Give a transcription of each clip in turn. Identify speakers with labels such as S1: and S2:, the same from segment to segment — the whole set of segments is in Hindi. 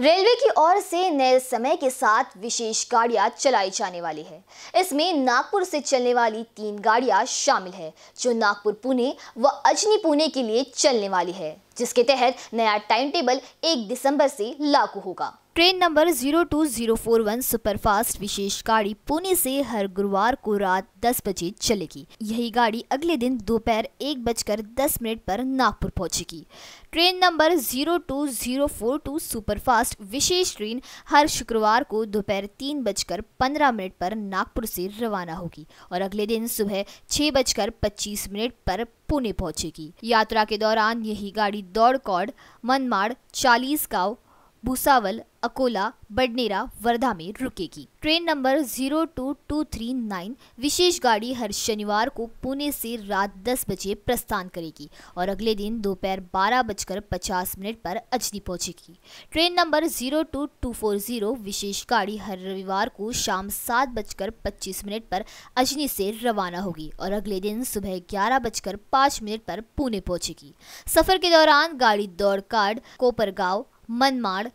S1: रेलवे की ओर से नए समय के साथ विशेष गाड़ियां चलाई जाने वाली है इसमें नागपुर से चलने वाली तीन गाड़ियां शामिल है जो नागपुर पुणे व अजनी पुणे के लिए चलने वाली है जिसके तहत नया टाइम टेबल एक दिसंबर से लागू होगा ट्रेन नंबर 02041 सुपरफास्ट विशेष गाड़ी पुणे से हर गुरुवार को रात 10 बजे चलेगी यही गाड़ी अगले दिन दोपहर एक बजकर दस मिनट पर नागपुर पहुंचेगी ट्रेन नंबर 02042 फास्ट विशेष ट्रेन हर शुक्रवार को दोपहर तीन बजकर पंद्रह मिनट पर नागपुर से रवाना होगी और अगले दिन सुबह छह बजकर पच्चीस मिनट पर पुणे पहुंचेगी यात्रा के दौरान यही गाड़ी दौड़कौड़ मनमाड़ चालीस गाँव भूसावल अकोला बडनेरा वर्धा में रुकेगी ट्रेन नंबर 02239 विशेष गाड़ी हर शनिवार को पुणे से रात 10 बजे प्रस्थान करेगी और अगले दिन दोपहर बारह बजकर पचास मिनट पर अजनी पहुंचेगी ट्रेन नंबर 02240 विशेष गाड़ी हर रविवार को शाम सात बजकर पच्चीस मिनट पर अजनी से रवाना होगी और अगले दिन सुबह ग्यारह बजकर पाँच मिनट पर पुणे पहुंचेगी सफर के दौरान गाड़ी दौड़ कार्ड कोपरगांव मनमाड़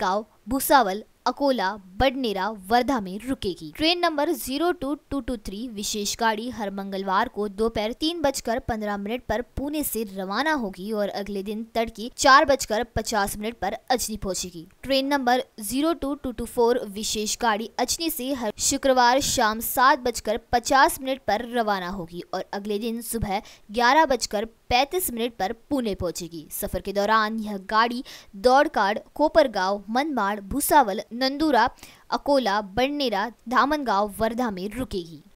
S1: गांव भुसावल अकोला बडनेरा वर्धा में रुकेगी train number zero two two two three विशेष गाड़ी हर मंगलवार को दोपहर तीन बजकर पंद्रह मिनट पर पुणे से रवाना होगी और अगले दिन तड़के चार बजकर पचास मिनट पर अजनी पहुंचेगी train number zero two two two four विशेष गाड़ी अजनी से हर शुक्रवार शाम सात बजकर पचास मिनट पर रवाना होगी और अगले दिन सुबह ग्यारह बजकर पैंतीस मिनट पर पुणे पहुंचेगी सफर के दौरान यह गाड़ी दौड़काड़ कोपरगांव मनमाड़ भूसावल नंदूरा अकोला बड़नेरा धामनगांव वर्धा में रुकेगी